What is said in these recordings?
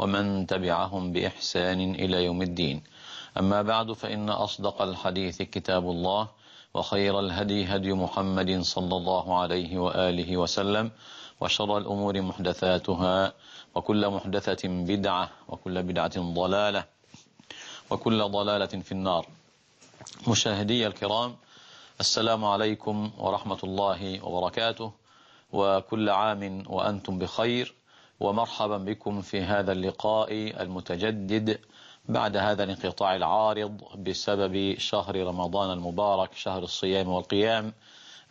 ومن تبعهم بإحسان إلى يوم الدين أما بعد فإن أصدق الحديث كتاب الله وخير الهدي هدي محمد صلى الله عليه وآله وسلم وشر الأمور محدثاتها وكل محدثة بدعة وكل بدعة ضلالة وكل ضلالة في النار مشاهدي الكرام السلام عليكم ورحمة الله وبركاته وكل عام وأنتم بخير ومرحبا بكم في هذا اللقاء المتجدد بعد هذا الانقطاع العارض بسبب شهر رمضان المبارك شهر الصيام والقيام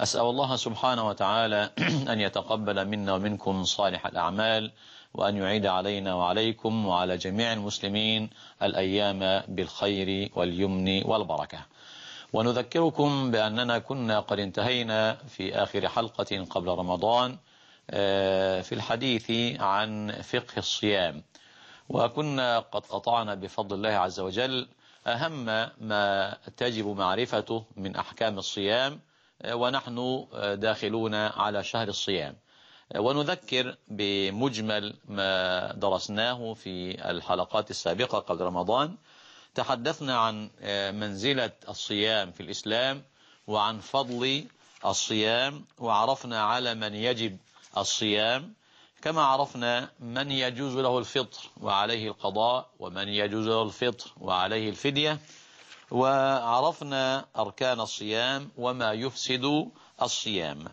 أسأل الله سبحانه وتعالى أن يتقبل منا ومنكم صالح الأعمال وأن يعيد علينا وعليكم وعلى جميع المسلمين الأيام بالخير واليمن والبركة ونذكركم بأننا كنا قد انتهينا في آخر حلقة قبل رمضان آه، في الحديث عن فقه الصيام وكنا قد قطعنا بفضل الله عز وجل أهم ما تجب معرفته من أحكام الصيام آه، ونحن داخلون على شهر الصيام آه، ونذكر بمجمل ما درسناه في الحلقات السابقة قبل رمضان تحدثنا عن منزلة الصيام في الإسلام وعن فضل الصيام وعرفنا على من يجب الصيام كما عرفنا من يجوز له الفطر وعليه القضاء ومن يجوز له الفطر وعليه الفدية وعرفنا أركان الصيام وما يفسد الصيام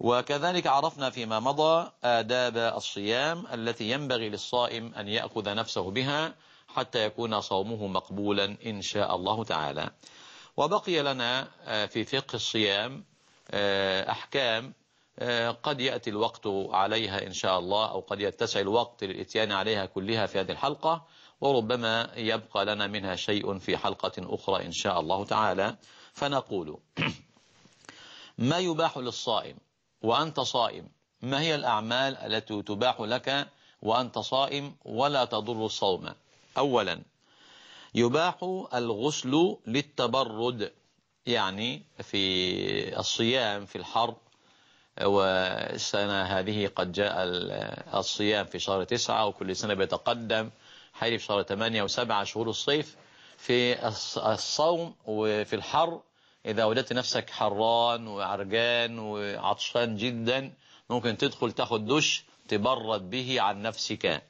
وكذلك عرفنا فيما مضى آداب الصيام التي ينبغي للصائم أن يأخذ نفسه بها حتى يكون صومه مقبولا إن شاء الله تعالى وبقي لنا آه، في فقه الصيام آه، أحكام آه، قد يأتي الوقت عليها إن شاء الله أو قد يتسع الوقت للإتيان عليها كلها في هذه الحلقة وربما يبقى لنا منها شيء في حلقة أخرى إن شاء الله تعالى فنقول ما يباح للصائم وأنت صائم ما هي الأعمال التي تباح لك وأنت صائم ولا تضر الصوم أولا يباح الغسل للتبرد يعني في الصيام في الحر والسنة هذه قد جاء الصيام في شهر تسعة وكل سنة بيتقدم حيث في شهر ثمانية وسبعة شهور الصيف في الصوم وفي الحر إذا وجدت نفسك حران وعرجان وعطشان جدا ممكن تدخل تاخد دش تبرد به عن نفسك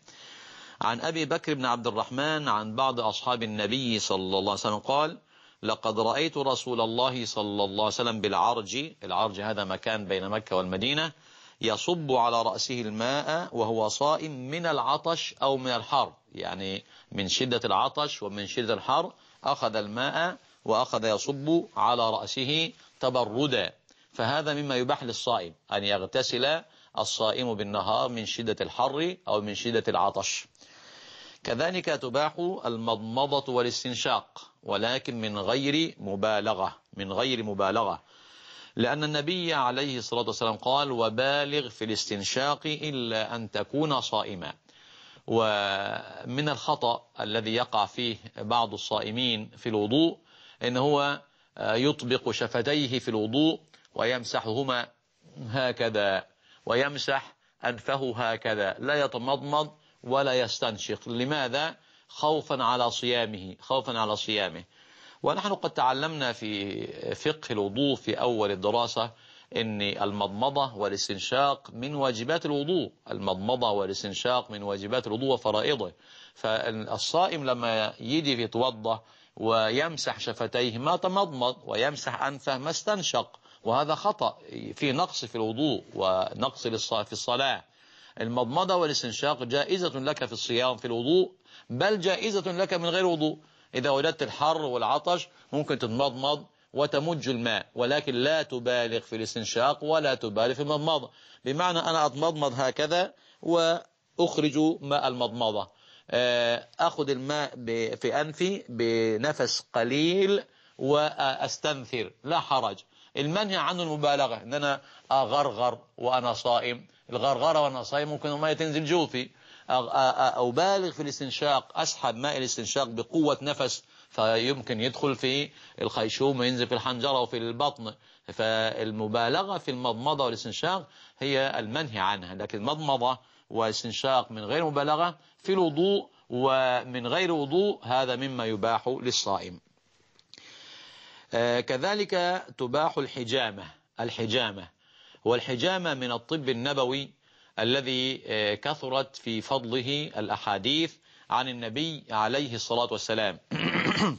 عن أبي بكر بن عبد الرحمن عن بعض أصحاب النبي صلى الله عليه وسلم قال لقد رأيت رسول الله صلى الله عليه وسلم بالعرج العرج هذا مكان بين مكة والمدينة يصب على رأسه الماء وهو صائم من العطش أو من الحر يعني من شدة العطش ومن شدة الحر أخذ الماء وأخذ يصب على رأسه تبردا فهذا مما يباح للصائم أن يغتسل الصائم بالنهار من شدة الحر أو من شدة العطش كذلك تباح المضمضة والاستنشاق ولكن من غير مبالغة من غير مبالغة لأن النبي عليه الصلاة والسلام قال وبالغ في الاستنشاق إلا أن تكون صائما ومن الخطأ الذي يقع فيه بعض الصائمين في الوضوء إن هو يطبق شفتيه في الوضوء ويمسحهما هكذا ويمسح أنفه هكذا لا يتمضمض ولا يستنشق لماذا خوفا على صيامه خوفا على صيامه ونحن قد تعلمنا في فقه الوضوء في أول الدراسة أن المضمضة والاستنشاق من واجبات الوضوء المضمضة والاستنشاق من واجبات الوضوء وفرائضه فالصائم لما في يتوضأ ويمسح شفتيه ما تمضمض ويمسح أنفه ما استنشق وهذا خطأ في نقص في الوضوء ونقص في الصلاة المضمضة والاستنشاق جائزة لك في الصيام في الوضوء بل جائزة لك من غير وضوء إذا وجدت الحر والعطش ممكن تتمضمض وتمج الماء ولكن لا تبالغ في الاستنشاق ولا تبالغ في المضمضة بمعنى أنا أتمضمض هكذا وأخرج ماء المضمضة آه، أخذ الماء في أنفي بنفس قليل وأستنثر لا حرج المنهي عنه المبالغة أن أنا أغرغر وأنا صائم الغرغرة والنصايب ممكن المية تنزل جوفي أبالغ في الاستنشاق أسحب ماء الاستنشاق بقوة نفس فيمكن يدخل في الخيشوم وينزل في الحنجرة وفي البطن فالمبالغة في المضمضة والاستنشاق هي المنهي عنها لكن مضمضه واستنشاق من غير مبالغة في الوضوء ومن غير وضوء هذا مما يباح للصائم آه، كذلك تباح الحجامة الحجامة والحجامة من الطب النبوي الذي آه، كثرت في فضله الأحاديث عن النبي عليه الصلاة والسلام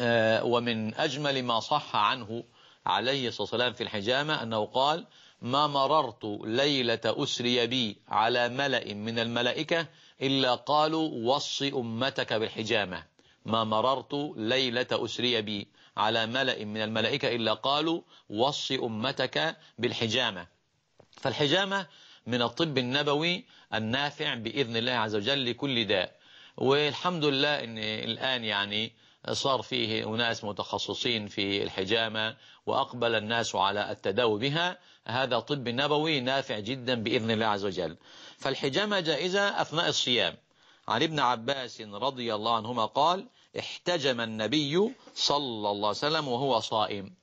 آه، ومن أجمل ما صح عنه عليه الصلاة والسلام في الحجامة أنه قال ما مررت ليلة أسري بي على ملأ من الملائكة إلا قالوا وص أمتك بالحجامة ما مررت ليلة أسري بي على ملأ من الملائكة إلا قالوا وصي أمتك بالحجامة فالحجامة من الطب النبوي النافع بإذن الله عز وجل لكل داء والحمد لله أن الآن يعني صار فيه أناس متخصصين في الحجامة وأقبل الناس على التداوي بها هذا طب نبوي نافع جدا بإذن الله عز وجل فالحجامة جائزة أثناء الصيام عن ابن عباس رضي الله عنهما قال احتجم النبي صلى الله عليه وسلم وهو صائم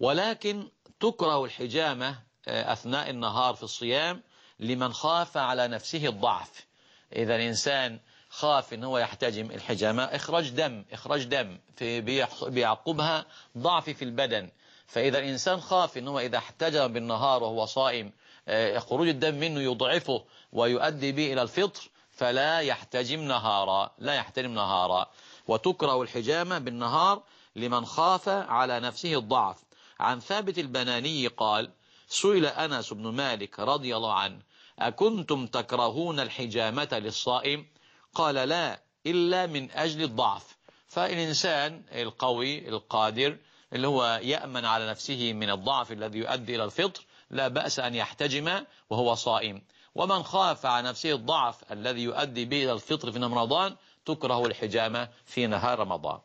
ولكن تكره الحجامة آه، أثناء النهار في الصيام لمن خاف على نفسه الضعف إذا الإنسان خاف ان هو يحتجم الحجامة اخراج دم اخراج دم في بيعقبها ضعف في البدن فإذا الإنسان خاف ان هو إذا احتجم بالنهار وهو صائم آه، خروج الدم منه يضعفه ويؤدي به إلى الفطر فلا يحتجم نهارا لا يحتجم نهارا وتكره الحجامة بالنهار لمن خاف على نفسه الضعف عن ثابت البناني قال سئل أنس بن مالك رضي الله عنه أكنتم تكرهون الحجامة للصائم قال لا إلا من أجل الضعف فالإنسان القوي القادر اللي هو يأمن على نفسه من الضعف الذي يؤدي إلى الفطر لا بأس أن يحتجم وهو صائم ومن خاف على نفسه الضعف الذي يؤدي به إلى الفطر في رمضان تكره الحجامة في نهار رمضان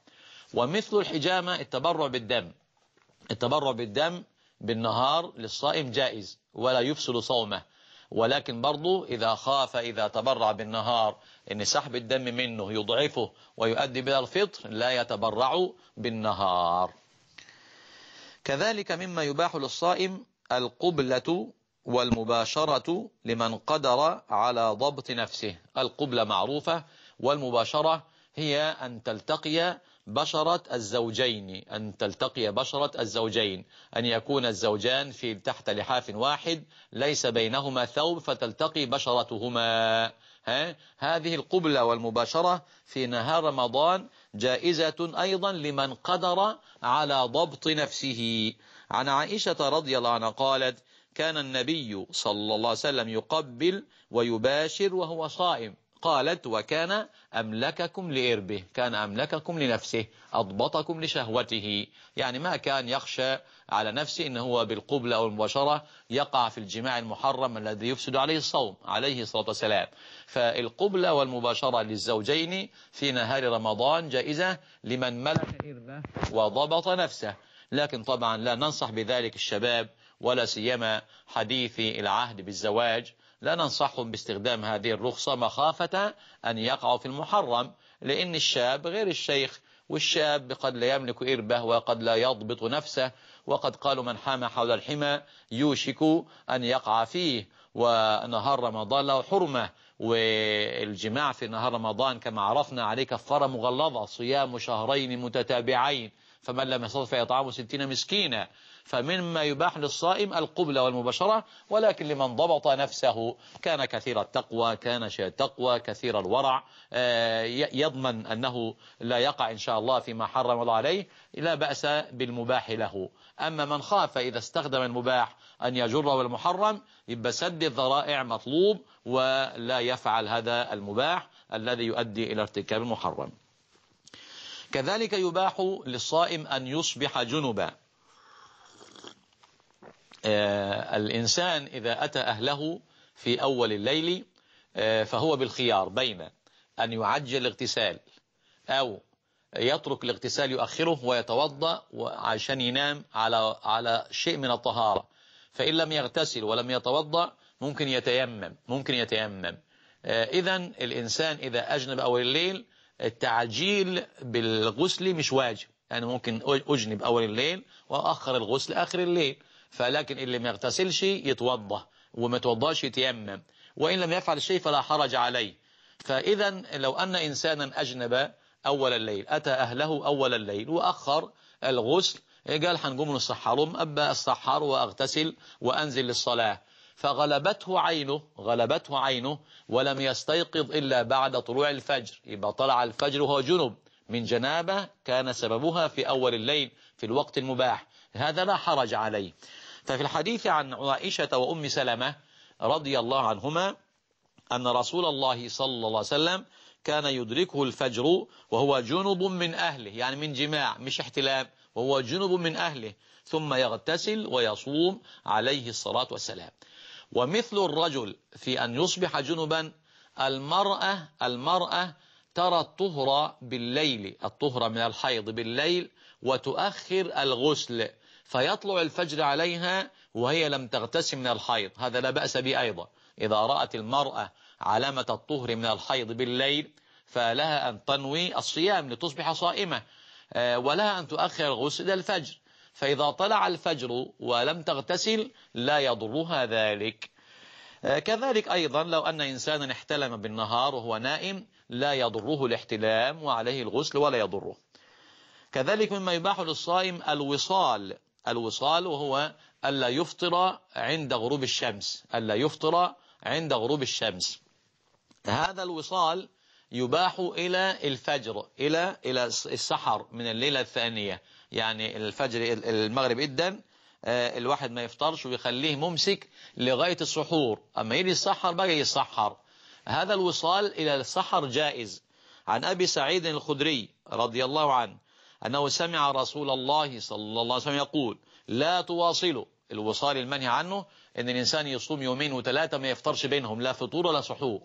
ومثل الحجامة التبرع بالدم التبرع بالدم بالنهار للصائم جائز ولا يفسد صومه ولكن برضو إذا خاف إذا تبرع بالنهار أن سحب الدم منه يضعفه ويؤدي إلى الفطر لا يتبرع بالنهار كذلك مما يباح للصائم القبلة والمباشرة لمن قدر على ضبط نفسه القبلة معروفة والمباشرة هي أن تلتقي بشرة الزوجين أن تلتقي بشرة الزوجين أن يكون الزوجان في تحت لحاف واحد ليس بينهما ثوب فتلتقي بشرتهما ها؟ هذه القبلة والمباشرة في نهار رمضان جائزة أيضا لمن قدر على ضبط نفسه عن عائشة رضي الله عنها قالت كان النبي صلى الله عليه وسلم يقبل ويباشر وهو صائم قالت وكان أملككم لإربه كان أملككم لنفسه أضبطكم لشهوته يعني ما كان يخشى على نفسه إنه هو بالقبلة أو المباشرة يقع في الجماع المحرم الذي يفسد عليه الصوم عليه الصلاة والسلام فالقبلة والمباشرة للزوجين في نهار رمضان جائزة لمن ملك إربه وضبط نفسه لكن طبعا لا ننصح بذلك الشباب ولا سيما حديث العهد بالزواج لا ننصحهم باستخدام هذه الرخصة مخافة أن يقعوا في المحرم لأن الشاب غير الشيخ والشاب قد لا يملك إربه وقد لا يضبط نفسه وقد قالوا من حام حول الحمى يوشك أن يقع فيه ونهار رمضان له حرمة والجماع في نهار رمضان كما عرفنا عليه كفارة مغلظة صيام شهرين متتابعين فمن لم يستطع فإطعام ستين مسكينا فمما يباح للصائم القبلة والمباشرة ولكن لمن ضبط نفسه كان كثير التقوى كان شيء التقوى كثير الورع آه، يضمن أنه لا يقع إن شاء الله فيما حرم الله عليه لا بأس بالمباح له أما من خاف إذا استخدم المباح أن يجره المحرم يبقى سد الذرائع مطلوب ولا يفعل هذا المباح الذي يؤدي إلى ارتكاب المحرم كذلك يباح للصائم أن يصبح جنبا آه، الإنسان إذا أتى أهله في أول الليل آه، فهو بالخيار بين أن يعجل الاغتسال أو يترك الاغتسال يؤخره ويتوضأ عشان ينام على على شيء من الطهارة فإن لم يغتسل ولم يتوضأ ممكن يتيمم ممكن يتيمم آه، إذا الإنسان إذا أجنب أول الليل التعجيل بالغسل مش واجب يعني ممكن أجنب أول الليل وأخر الغسل آخر الليل فلكن اللي ما يغتسلش يتوضأ وما توضاش يتيمم وإن لم يفعل شيء فلا حرج عليه فإذا لو أن إنسانا أجنب أول الليل أتى أهله أول الليل وأخر الغسل قال حنقوم نصحرهم أبا الصحر وأغتسل وأنزل للصلاة فغلبته عينه غلبته عينه ولم يستيقظ إلا بعد طلوع الفجر يبقى طلع الفجر وهو جنب من جنابة كان سببها في أول الليل في الوقت المباح هذا لا حرج عليه ففي الحديث عن عائشة وأم سلمة رضي الله عنهما أن رسول الله صلى الله عليه وسلم كان يدركه الفجر وهو جنب من أهله يعني من جماع مش احتلام وهو جنب من أهله ثم يغتسل ويصوم عليه الصلاة والسلام ومثل الرجل في أن يصبح جنبا المرأة المرأة ترى الطهر بالليل الطهر من الحيض بالليل وتؤخر الغسل فيطلع الفجر عليها وهي لم تغتسل من الحيض هذا لا بأس به أيضا إذا رأت المرأة علامة الطهر من الحيض بالليل فلها أن تنوي الصيام لتصبح صائمة آه، ولها أن تؤخر الغسل إلى الفجر فإذا طلع الفجر ولم تغتسل لا يضرها ذلك آه، كذلك أيضا لو أن إنسانا احتلم بالنهار وهو نائم لا يضره الاحتلام وعليه الغسل ولا يضره كذلك مما يباح للصائم الوصال الوصال وهو ألا يفطر عند غروب الشمس ألا يفطر عند غروب الشمس هذا الوصال يباح إلى الفجر إلى إلى السحر من الليلة الثانية يعني الفجر المغرب إذن آه، الواحد ما يفطرش ويخليه ممسك لغاية السحور أما يجي يسحر بقى يسحر هذا الوصال إلى السحر جائز عن أبي سعيد الخدري رضي الله عنه أنه سمع رسول الله صلى الله عليه وسلم يقول لا تواصلوا الوصال المنهي عنه أن الإنسان يصوم يومين وثلاثة ما يفطرش بينهم لا فطور ولا سحور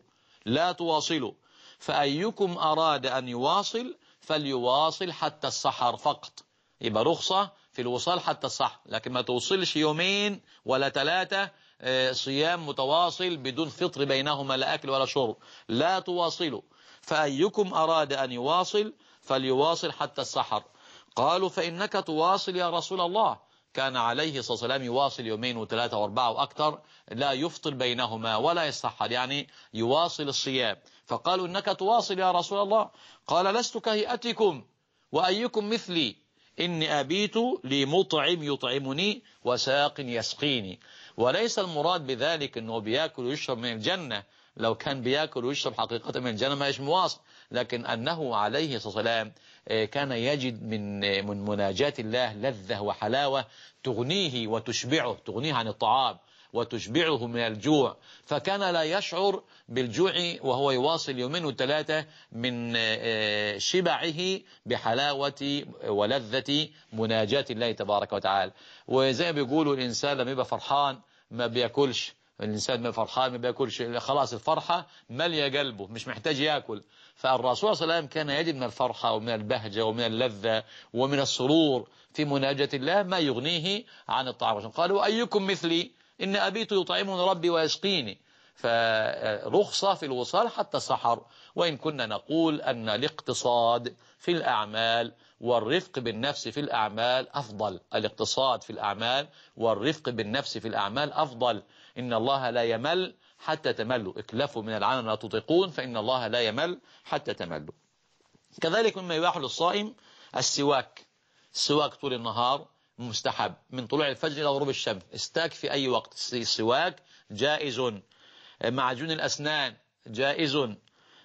لا تواصلوا فأيكم أراد أن يواصل فليواصل حتى السحر فقط يبقى رخصة في الوصال حتى الصح لكن ما توصلش يومين ولا ثلاثة آه، صيام متواصل بدون فطر بينهما لا أكل ولا شرب لا تواصلوا فأيكم أراد أن يواصل فليواصل حتى السحر قالوا فإنك تواصل يا رسول الله كان عليه الصلاة والسلام يواصل يومين وثلاثة وأربعة وأكثر لا يفطر بينهما ولا يسحر يعني يواصل الصيام فقالوا إنك تواصل يا رسول الله قال لست كهيئتكم وأيكم مثلي إني أبيت لمطعم يطعمني وساق يسقيني وليس المراد بذلك أنه بيأكل ويشرب من الجنة لو كان بيأكل ويشرب حقيقة من الجنة ما مواصل لكن أنه عليه الصلاة والسلام آه، كان يجد من آه، من مناجاة الله لذة وحلاوة تغنيه وتشبعه تغنيه عن الطعام وتشبعه من الجوع فكان لا يشعر بالجوع وهو يواصل يومين وثلاثة من آه، شبعه بحلاوة ولذة مناجاة الله تبارك وتعالى وزي ما بيقولوا الإنسان لما يبقى فرحان ما بياكلش الإنسان ما فرحان ما بياكلش خلاص الفرحة مالية قلبه مش محتاج ياكل فالرسول صلى الله عليه وسلم كان يجد من الفرحة ومن البهجة ومن اللذة ومن السرور في مناجاة الله ما يغنيه عن الطعام قالوا أيكم مثلي إن أبيت يطعمني ربي ويسقيني فرخصة في الوصال حتى السحر وإن كنا نقول أن الاقتصاد في الأعمال والرفق بالنفس في الأعمال أفضل الاقتصاد في الأعمال والرفق بالنفس في الأعمال أفضل إن الله لا يمل حتى تملوا اكلفوا من العمل لا تطيقون فإن الله لا يمل حتى تملوا كذلك مما يباح للصائم السواك سواك طول النهار مستحب من طلوع الفجر إلى غروب الشمس استاك في أي وقت السواك جائز معجون الأسنان جائز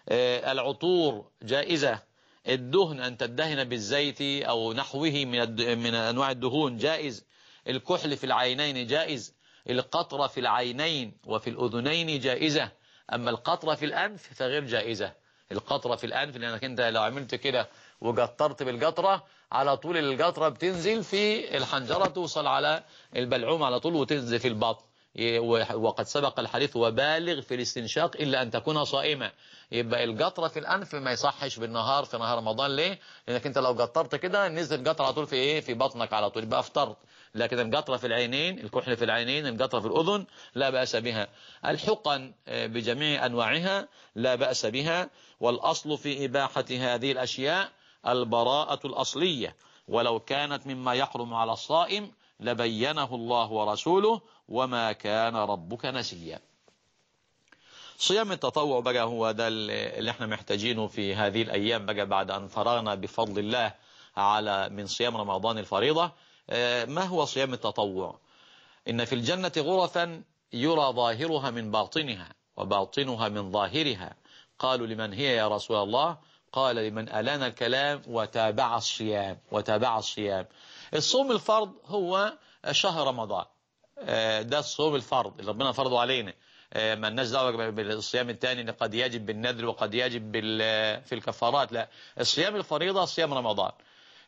آه، العطور جائزة الدهن أن تدهن بالزيت أو نحوه من من أنواع الدهون جائز الكحل في العينين جائز القطرة في العينين وفي الأذنين جائزة أما القطرة في الأنف فغير جائزة القطرة في الأنف لأنك أنت لو عملت كده وجطرت بالجطرة على طول الجطرة بتنزل في الحنجرة توصل على البلعوم على طول وتنزل في البطن وقد سبق الحديث وبالغ في الاستنشاق إلا أن تكون صائمة يبقى الجطرة في الأنف ما يصحش بالنهار في نهار رمضان ليه لأنك أنت لو جطرت كده نزل الجطرة على طول في إيه في بطنك على طول يبقى أفطرت لكن القطرة في العينين الكحل في العينين القطرة في الأذن لا بأس بها الحقن آه، بجميع أنواعها لا بأس بها والأصل في إباحة هذه الأشياء البراءة الأصلية ولو كانت مما يحرم على الصائم لبينه الله ورسوله وما كان ربك نسيا صيام التطوع بقى هو ده اللي احنا محتاجينه في هذه الأيام بقى بعد أن فرغنا بفضل الله على من صيام رمضان الفريضة آه، ما هو صيام التطوع إن في الجنة غرفا يرى ظاهرها من باطنها وباطنها من ظاهرها قالوا لمن هي يا رسول الله قال لمن ألان الكلام وتابع الصيام وتابع الصيام الصوم الفرض هو شهر رمضان آه، ده الصوم الفرض اللي ربنا فرضه علينا آه، ما الناس دعوه بالصيام الثاني قد يجب بالنذر وقد يجب في الكفارات لا الصيام الفريضة صيام رمضان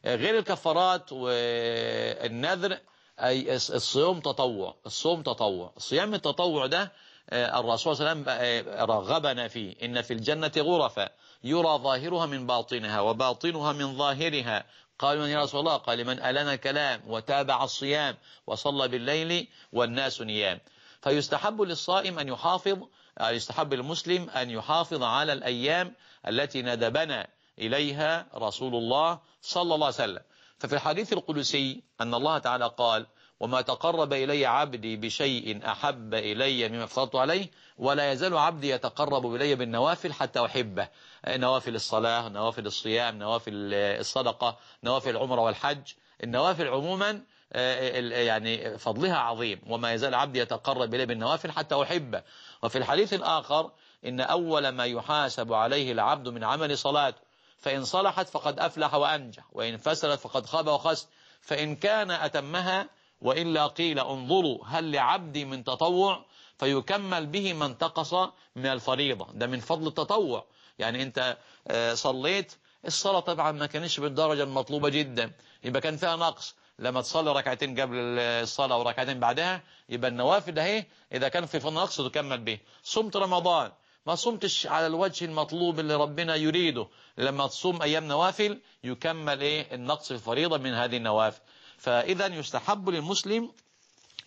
آه، غير الكفارات والنذر أي الصوم تطوع الصوم تطوع الصيام التطوع ده الرسول صلى الله عليه وسلم رغبنا فيه إن في الجنة غرفة يرى ظاهرها من باطنها وباطنها من ظاهرها قالوا يا رسول الله قال من ألنا كلام وتابع الصيام وصلى بالليل والناس نيام فيستحب للصائم أن يحافظ آه، يستحب المسلم أن يحافظ على الأيام التي ندبنا إليها رسول الله صلى الله عليه وسلم ففي الحديث القدسي أن الله تعالى قال وما تقرب إلي عبدي بشيء أحب إلي مما افترضت عليه ولا يزال عبدي يتقرب إلي بالنوافل حتى أحبه نوافل الصلاة نوافل الصيام نوافل الصدقة نوافل العمرة والحج النوافل عموما آه، يعني فضلها عظيم وما يزال عبدي يتقرب إلي بالنوافل حتى أحبه وفي الحديث الآخر إن أول ما يحاسب عليه العبد من عمل صلاته فإن صلحت فقد أفلح وأنجح وإن فسرت فقد خاب وخسر فإن كان أتمها وإلا قيل انظروا هل لعبدي من تطوع فيكمل به ما انتقص من الفريضة ده من فضل التطوع يعني أنت آه، صليت الصلاة طبعا ما كانش بالدرجة المطلوبة جدا يبقى كان فيها نقص لما تصلي ركعتين قبل الصلاة وركعتين بعدها يبقى النوافل اهي إذا كان في فضل نقص تكمل به صمت رمضان ما صمتش على الوجه المطلوب اللي ربنا يريده لما تصوم أيام نوافل يكمل إيه النقص الفريضة من هذه النوافل فإذا يستحب للمسلم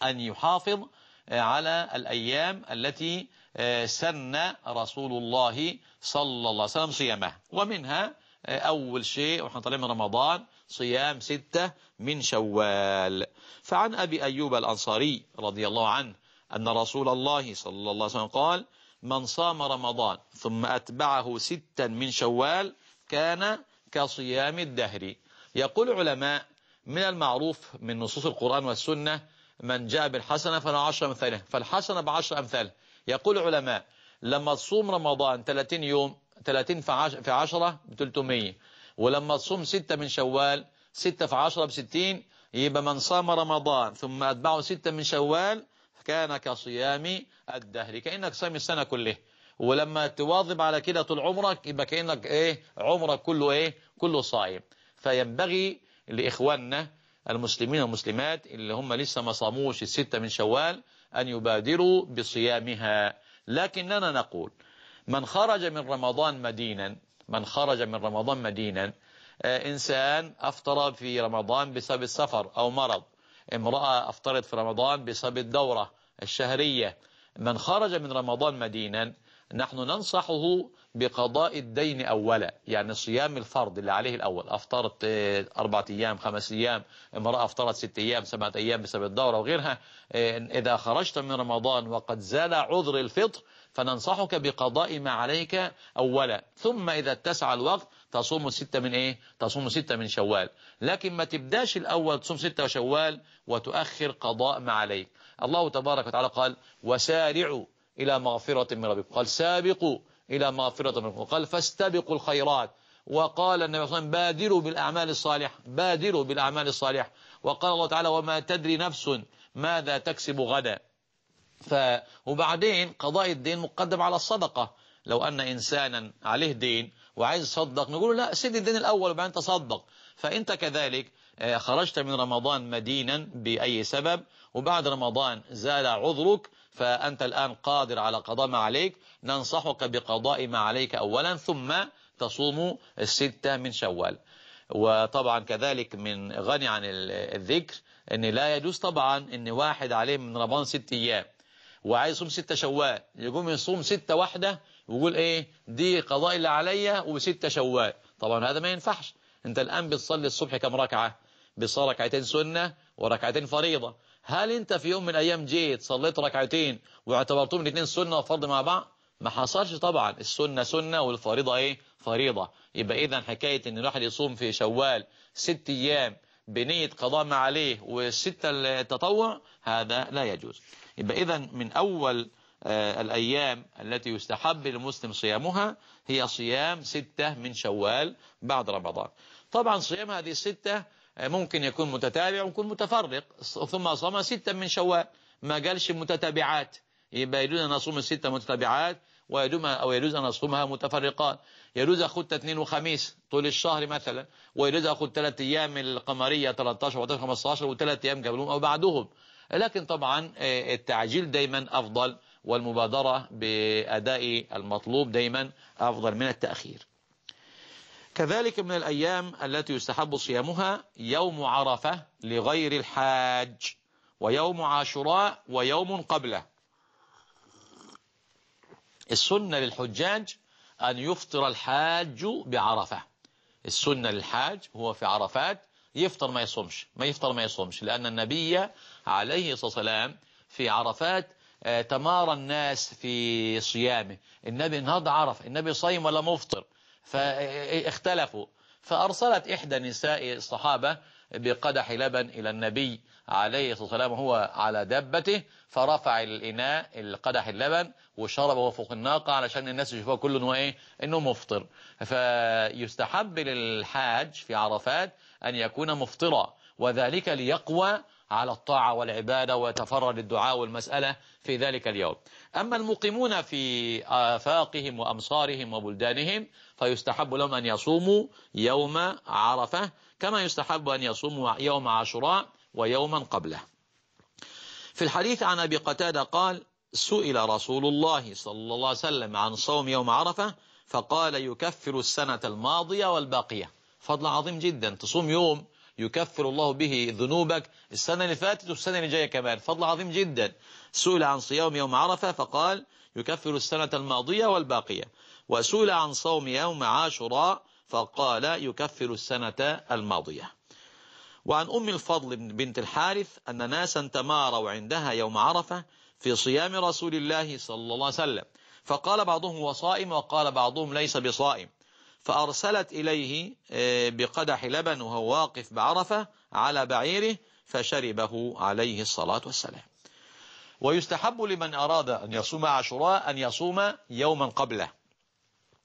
أن يحافظ آه، على الأيام التي آه، سن رسول الله صلى الله عليه وسلم صيامها ومنها آه، أول شيء ونحن طالعين من رمضان صيام ستة من شوال فعن أبي أيوب الأنصاري رضي الله عنه أن رسول الله صلى الله عليه وسلم قال من صام رمضان ثم أتبعه ستا من شوال كان كصيام الدهر يقول علماء من المعروف من نصوص القرآن والسنة من جاء بالحسنة فله عشر أمثالها فالحسنة بعشر أمثال يقول العلماء لما تصوم رمضان 30 يوم 30 في 10 ب 300 ولما تصوم 6 من شوال 6 في 10 ب 60 يبقى من صام رمضان ثم أتبعه 6 من شوال كان كصيام الدهر كأنك صايم السنة كلها ولما تواظب على كده طول عمرك يبقى كأنك ايه عمرك كله ايه كله صايم فينبغي لإخواننا المسلمين والمسلمات اللي هم لسه ما صاموش الستة من شوال أن يبادروا بصيامها لكننا نقول من خرج من رمضان مدينا من خرج من رمضان مدينا آه، إنسان أفطر في رمضان بسبب السفر أو مرض امرأة أفطرت في رمضان بسبب الدورة الشهرية من خرج من رمضان مدينا نحن ننصحه بقضاء الدين أولا يعني صيام الفرض اللي عليه الأول أفطرت آه، أربعة أيام خمس أيام امرأة أفطرت ست أيام سبعة أيام بسبب الدورة وغيرها آه، إذا خرجت من رمضان وقد زال عذر الفطر فننصحك بقضاء ما عليك أولا ثم إذا اتسع الوقت تصوم ستة من إيه تصوم ستة من شوال لكن ما تبداش الأول تصوم ستة وشوال وتؤخر قضاء ما عليك الله تبارك وتعالى قال وسارعوا إلى مغفرة من ربكم قال سابقوا إلى مغفرة من ربكم قال فاستبقوا الخيرات وقال النبي صلى الله عليه وسلم بادروا بالأعمال الصالحة بادروا بالأعمال الصالحة وقال الله تعالى وما تدري نفس ماذا تكسب غدا ف وبعدين قضاء الدين مقدم على الصدقة لو أن إنسانا عليه دين وعايز يصدق نقول له لا سد الدين الأول وبعدين تصدق فأنت كذلك آه، خرجت من رمضان مدينا بأي سبب وبعد رمضان زال عذرك فأنت الآن قادر على قضاء ما عليك ننصحك بقضاء ما عليك أولا ثم تصوم الستة من شوال وطبعا كذلك من غني عن الذكر أن لا يجوز طبعا أن واحد عليه من رمضان ست أيام وعايز يصوم ستة شوال يقوم يصوم ستة واحدة ويقول ايه دي قضاء اللي عليا وستة شوال طبعا هذا ما ينفعش انت الآن بتصلي الصبح كم ركعة بتصلي ركعتين سنة وركعتين فريضة هل انت في يوم من الايام جيت صليت ركعتين واعتبرتهم الاثنين سنه وفرض مع بعض ما حصلش طبعا السنه سنه والفريضه ايه فريضه يبقى اذا حكايه ان الواحد يصوم في شوال ست ايام بنيه قضاء ما عليه والسته التطوع هذا لا يجوز يبقى اذا من اول آه، الأيام التي يستحب للمسلم صيامها هي صيام ستة من شوال بعد رمضان طبعا صيام هذه الستة آه، ممكن يكون متتابع ويكون متفرق ثم صام ستا من شوال ما قالش متتابعات يبقى يجوز أن اصوم الستة متتابعات ويجوز أو يجوز أن اصومها متفرقات يجوز أخذ اثنين وخميس طول الشهر مثلا ويجوز أخذ ثلاث أيام القمرية 13 و 15 وثلاث أيام قبلهم أو بعدهم لكن طبعا آه، التعجيل دايما أفضل والمبادرة بأداء المطلوب دايما أفضل من التأخير كذلك من الأيام التي يستحب صيامها يوم عرفة لغير الحاج ويوم عاشوراء ويوم قبله السنة للحجاج أن يفطر الحاج بعرفة السنة للحاج هو في عرفات يفطر ما يصومش ما يفطر ما يصومش لأن النبي عليه الصلاة والسلام في عرفات آه، تمارى الناس في صيامه النبي النهارده عرف النبي صايم ولا مفطر فاختلفوا فأرسلت إحدى نساء الصحابة بقدح لبن إلى النبي عليه الصلاة والسلام هو على دبته فرفع الإناء القدح اللبن وشربه فوق الناقة علشان الناس يشوفوه كله إنه إيه إنه مفطر فيستحب للحاج في عرفات أن يكون مفطرا وذلك ليقوى على الطاعة والعبادة ويتفرد الدعاء والمسألة في ذلك اليوم أما المقيمون في آفاقهم وأمصارهم وبلدانهم فيستحب لهم أن يصوموا يوم عرفة كما يستحب أن يصوموا يوم عاشوراء ويوما قبله في الحديث عن أبي قتادة قال سئل رسول الله صلى الله عليه وسلم عن صوم يوم عرفة فقال يكفر السنة الماضية والباقية فضل عظيم جدا تصوم يوم يكفر الله به ذنوبك السنة اللي فاتت والسنة اللي جاية كمان فضل عظيم جدا سئل عن صيام يوم عرفة فقال يكفر السنة الماضية والباقية وسئل عن صوم يوم عاشوراء فقال يكفر السنة الماضية وعن أم الفضل بنت الحارث أن ناسا تماروا عندها يوم عرفة في صيام رسول الله صلى الله عليه وسلم فقال بعضهم هو صائم وقال بعضهم ليس بصائم فأرسلت إليه آه، بقدح لبن وهو واقف بعرفة على بعيره فشربه عليه الصلاة والسلام ويستحب لمن أراد أن يصوم عاشوراء أن يصوم يوما قبله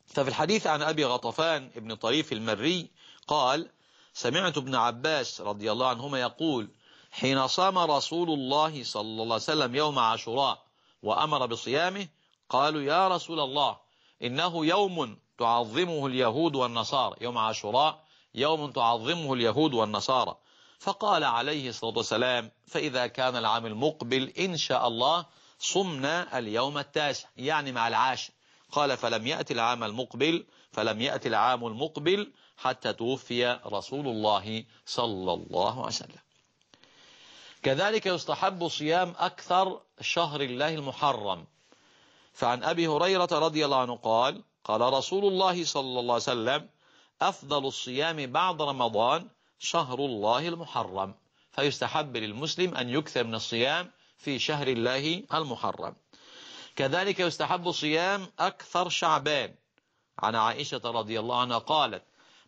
ففي الحديث عن أبي غطفان ابن طريف المري قال سمعت ابن عباس رضي الله عنهما يقول حين صام رسول الله صلى الله عليه وسلم يوم عاشوراء وأمر بصيامه قالوا يا رسول الله إنه يوم تعظمه اليهود والنصارى يوم عاشوراء يوم تعظمه اليهود والنصارى فقال عليه الصلاة والسلام فإذا كان العام المقبل إن شاء الله صمنا اليوم التاسع يعني مع العاشر قال فلم يأتي العام المقبل فلم يأتي العام المقبل حتى توفي رسول الله صلى الله عليه وسلم كذلك يستحب صيام أكثر شهر الله المحرم فعن أبي هريرة رضي الله عنه قال قال رسول الله صلى الله عليه وسلم أفضل الصيام بعد رمضان شهر الله المحرم فيستحب للمسلم أن يكثر من الصيام في شهر الله المحرم كذلك يستحب صيام أكثر شعبان عن عائشة رضي الله عنها قالت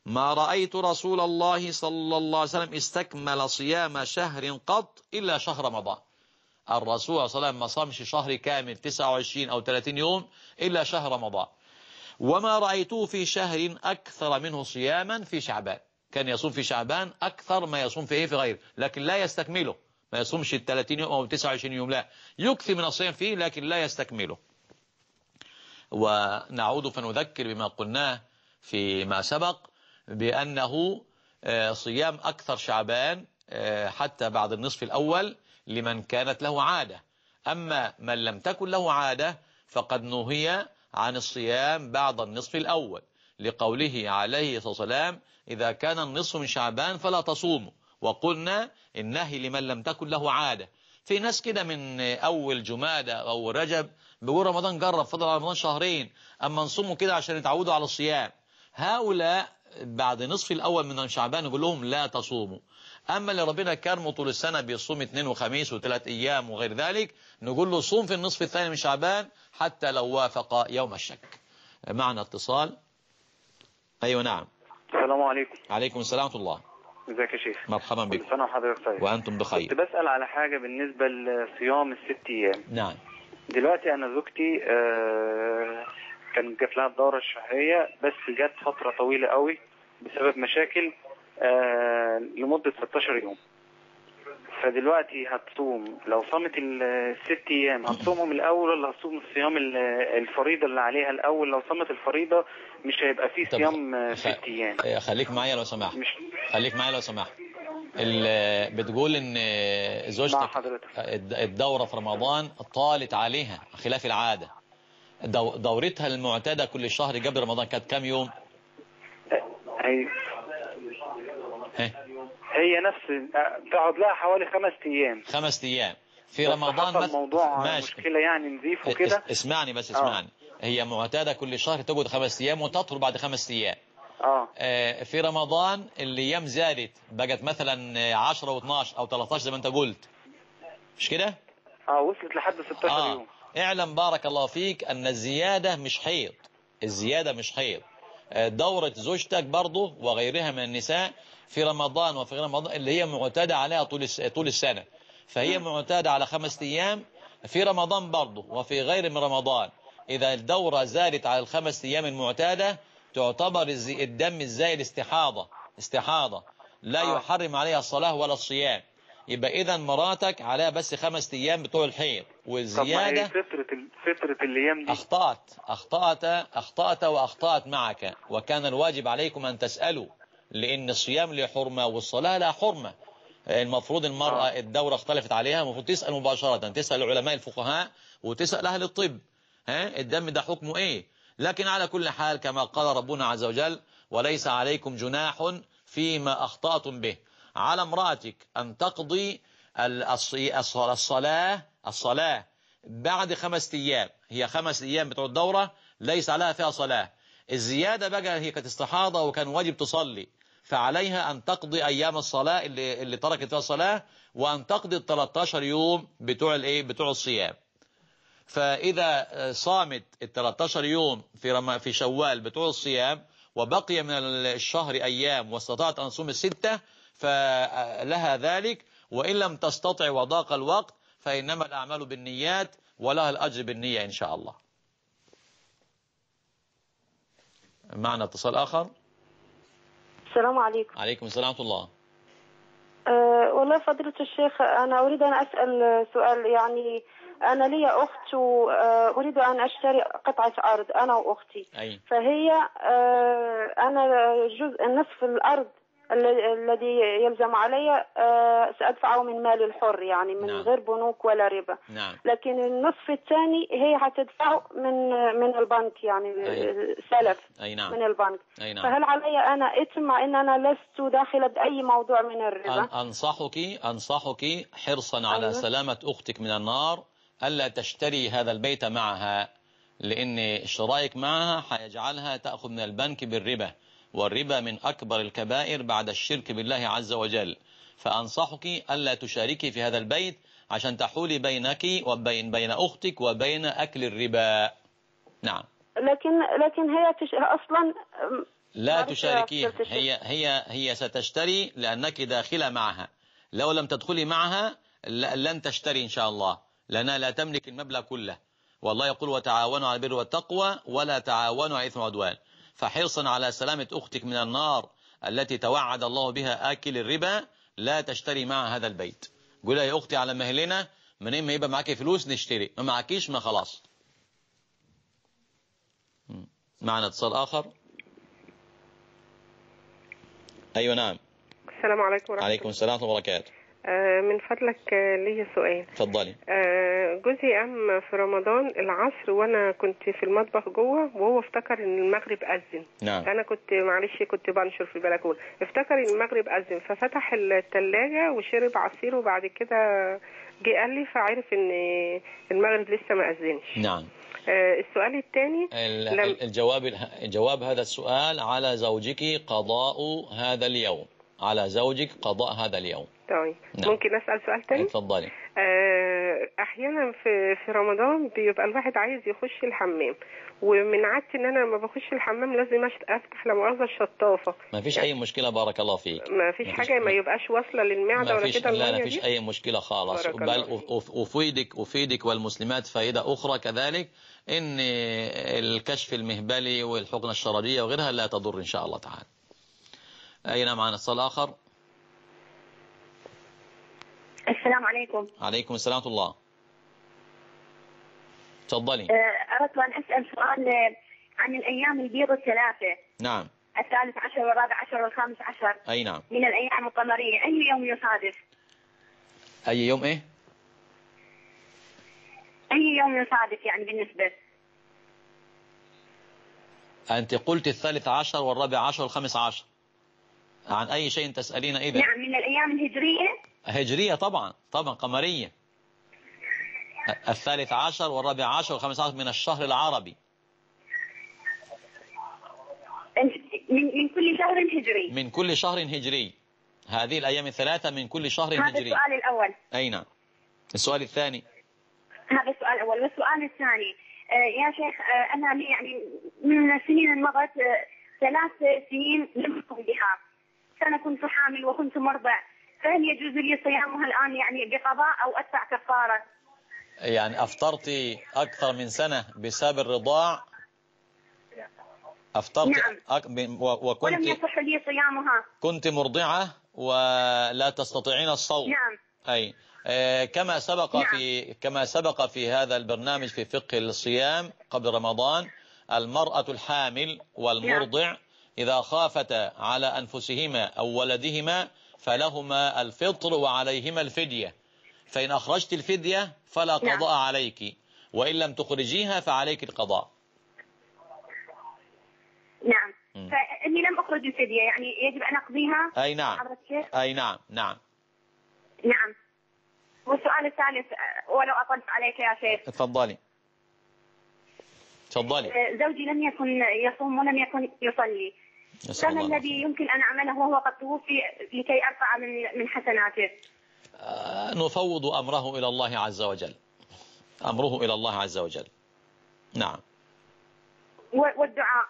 ما رأيت رسول الله صلى الله عليه وسلم استكمل صيام شهر قط إلا شهر رمضان الرسول صلى الله عليه وسلم ما صامش شهر كامل 29 أو 30 يوم إلا شهر رمضان وما رأيته في شهر أكثر منه صياما في شعبان كان يصوم في شعبان أكثر ما يصوم فيه في غيره لكن لا يستكمله ما يصومش ال 30 يوم او 29 يوم لا يكثر من الصيام فيه لكن لا يستكمله ونعود فنذكر بما قلناه فيما سبق بأنه آه، صيام أكثر شعبان آه، حتى بعد النصف الأول لمن كانت له عادة أما من لم تكن له عادة فقد نهي عن الصيام بعد النصف الأول لقوله عليه الصلاة والسلام إذا كان النصف من شعبان فلا تصوموا وقلنا النهي لمن لم تكن له عادة في ناس كده من أول جمادة أو رجب بيقول رمضان جرب فضل على رمضان شهرين أما نصومه كده عشان يتعودوا على الصيام هؤلاء بعد نصف الأول من شعبان يقول لهم لا تصوموا أما اللي ربنا كرمه طول السنة بيصوم اثنين وخميس وثلاث أيام وغير ذلك نقول له صوم في النصف الثاني من شعبان حتى لو وافق يوم الشك معنا اتصال أيوة نعم السلام عليكم عليكم السلام ورحمة الله ازيك يا شيخ مرحبا بك كل سنه وحضرتك طيب وانتم بخير كنت بسال على حاجه بالنسبه لصيام الست ايام نعم دلوقتي انا زوجتي آه، كان جات لها الدوره الشهريه بس جت فتره طويله قوي بسبب مشاكل آه، لمده 16 يوم فدلوقتي هتصوم لو صامت الست ايام هتصومهم الاول ولا هتصوم الصيام الفريضه اللي عليها الاول لو صامت الفريضه مش هيبقى فيه صيام ست ايام خليك معايا لو سمحت مش خليك معايا لو سمحت بتقول ان زوجتك الدورة في رمضان طالت عليها خلاف العادة دورتها المعتادة كل شهر قبل رمضان كانت كام يوم هي هي نفس تقعد لها حوالي خمس ايام خمس ايام في رمضان مثلا موضوع ماشي. مشكلة يعني نظيف وكده اسمعني بس آه. اسمعني آه. هي معتادة كل شهر تقعد خمس ايام وتطهر بعد خمس ايام آه. آه. في رمضان الايام زادت بقت مثلا 10 و12 او 13 زي ما انت قلت مش كده اه وصلت لحد 16 آه. يوم اعلم بارك الله فيك ان الزيادة مش حيض الزيادة مش حيض آه، دورة زوجتك برضه وغيرها من النساء في رمضان وفي غير رمضان اللي هي معتادة عليها طول طول السنة فهي معتادة على خمس أيام في رمضان برضه وفي غير من رمضان إذا الدورة زادت على الخمس أيام المعتادة تعتبر الدم ازاي الاستحاضه استحاضة لا آه. يحرم عليها الصلاة ولا الصيام يبقى اذا مراتك عليها بس خمس ايام بتوع الحيض إيه والزياده طب فتره فتره الايام دي اخطات اخطات اخطات واخطات معك وكان الواجب عليكم ان تسالوا لان الصيام له حرمه والصلاه لها حرمه المفروض المرأة آه. الدورة اختلفت عليها المفروض تسأل مباشرة تسأل علماء الفقهاء وتسأل أهل الطب ها الدم ده حكمه ايه لكن على كل حال كما قال ربنا عز وجل وليس عليكم جناح فيما أخطأتم به على امرأتك أن تقضي الصلاة الصلاة بعد خمسة أيام هي خمس أيام بتوع الدورة ليس عليها فيها صلاة الزيادة بقى هي كانت استحاضة وكان واجب تصلي فعليها أن تقضي أيام الصلاة اللي, اللي تركت فيها الصلاة وأن تقضي ال 13 يوم بتوع الإيه بتوع الصيام فإذا آه، صامت ال 13 يوم في رم... في شوال بتوع الصيام وبقي من الشهر أيام واستطاعت أن تصوم الستة فلها ذلك وإن لم تستطع وضاق الوقت فإنما الأعمال بالنيات ولها الأجر بالنية إن شاء الله معنا اتصال آخر السلام عليكم عليكم السلام ورحمة الله أه والله فضيلة الشيخ أنا أريد أن أسأل سؤال يعني أنا لي أخت آه، اريد أن أشتري قطعة أرض أنا وأختي أي. فهي آه، أنا جزء نصف الأرض الذي يلزم علي آه، سأدفعه من مالي الحر يعني من نعم. غير بنوك ولا ربا نعم. لكن النصف الثاني هي هتدفعه من من البنك يعني أي. سلف أي نعم. من البنك أي نعم. فهل علي أنا إثم مع أن أنا لست داخلة بأي موضوع من الربا أنصحك أنصحك حرصا على أيوه. سلامة أختك من النار ألا تشتري هذا البيت معها لأن شرايك معها حيجعلها تأخذ من البنك بالربا والربا من أكبر الكبائر بعد الشرك بالله عز وجل فأنصحك ألا تشاركي في هذا البيت عشان تحولي بينك وبين بين أختك وبين أكل الربا نعم لكن لكن هي تش... أصلا لا تشاركي هي هي هي ستشتري لأنك داخلة معها لو لم تدخلي معها لن تشتري إن شاء الله لأنها لا تملك المبلغ كله والله يقول وتعاونوا على البر والتقوى ولا تعاونوا على إثم عدوان فحرصا على سلامة أختك من النار التي توعد الله بها آكل الربا لا تشتري مع هذا البيت قولها يا أختي على مهلنا من ما يبقى معاكي فلوس نشتري ما معكيش ما خلاص معنا اتصال آخر أيوة نعم السلام عليكم ورحمة الله عليكم السلام ورحمة الله وبركاته آه، من فضلك آه، ليا سؤال اتفضلي آه، جوزي قام في رمضان العصر وانا كنت في المطبخ جوه وهو افتكر ان المغرب اذن نعم انا كنت معلش كنت بنشر في البلكونه افتكر ان المغرب اذن ففتح الثلاجه وشرب عصير وبعد كده جه قال لي فعرف ان المغرب لسه ما اذنش نعم السؤال الثاني الجواب الجواب هذا السؤال على زوجك قضاء هذا اليوم على زوجك قضاء هذا اليوم طيب نعم. ممكن اسال سؤال ثاني اتفضلي آه، احيانا في في رمضان بيبقى الواحد عايز يخش الحمام ومن عادتي ان انا لما بخش الحمام لازم افتح لمؤاخذه الشطافه ما فيش اي مشكله بارك الله فيك ما فيش حاجه ما يبقاش واصله للمعده ولا كده لا ما فيش اي مشكله خالص بل افيدك افيدك والمسلمات فائده اخرى كذلك ان الكشف المهبلي والحقنه الشرجيه وغيرها لا تضر ان شاء الله تعالى أي نعم عن اتصال آخر السلام عليكم عليكم السلام ورحمة الله تفضلي أه، أردت أن أسأل سؤال آه، عن الأيام البيض الثلاثة نعم الثالث عشر والرابع عشر والخامس عشر أي نعم من الأيام القمرية أي يوم يصادف أي يوم إيه أي يوم يصادف يعني بالنسبة أنت قلت الثالث عشر والرابع عشر والخامس عشر عن أي شيء تسألين إذا نعم من الأيام الهجرية هجرية طبعا طبعا قمرية الثالث عشر والرابع عشر والخامس عشر من الشهر العربي من من كل شهر هجري من كل شهر هجري هذه الأيام الثلاثة من كل شهر هذا هجري هذا السؤال الأول أي نعم السؤال الثاني هذا السؤال الأول والسؤال الثاني آه، يا شيخ آه، أنا يعني من السنين المضت آه، ثلاث سنين لم أقم بها أنا كنت حامل وكنت مرضع فهل يجوز لي صيامها الآن يعني بقضاء أو أدفع كفارة يعني أفطرتي أكثر من سنة بسبب الرضاع أفطرت نعم. وكنت ولم يصح لي صيامها كنت مرضعة ولا تستطيعين الصوم نعم أي آه، كما سبق نعم. في كما سبق في هذا البرنامج في فقه الصيام قبل رمضان المرأة الحامل نعم. والمرضع نعم. إذا خافتا على أنفسهما أو ولدهما فلهما الفطر وعليهما الفدية فإن أخرجت الفدية فلا نعم. قضاء نعم. عليك وإن لم تخرجيها فعليك القضاء نعم فإني لم أخرج الفدية يعني يجب أن أقضيها أي نعم أي نعم نعم نعم والسؤال الثالث ولو أطلت عليك يا شيخ تفضلي تفضلي آه، زوجي لم يكن يصوم ولم يكن يصلي كان الذي يمكن أن أعمله وهو قد توفي لكي أرفع من من حسناته آه، نفوض أمره إلى الله عز وجل أمره إلى الله عز وجل نعم والدعاء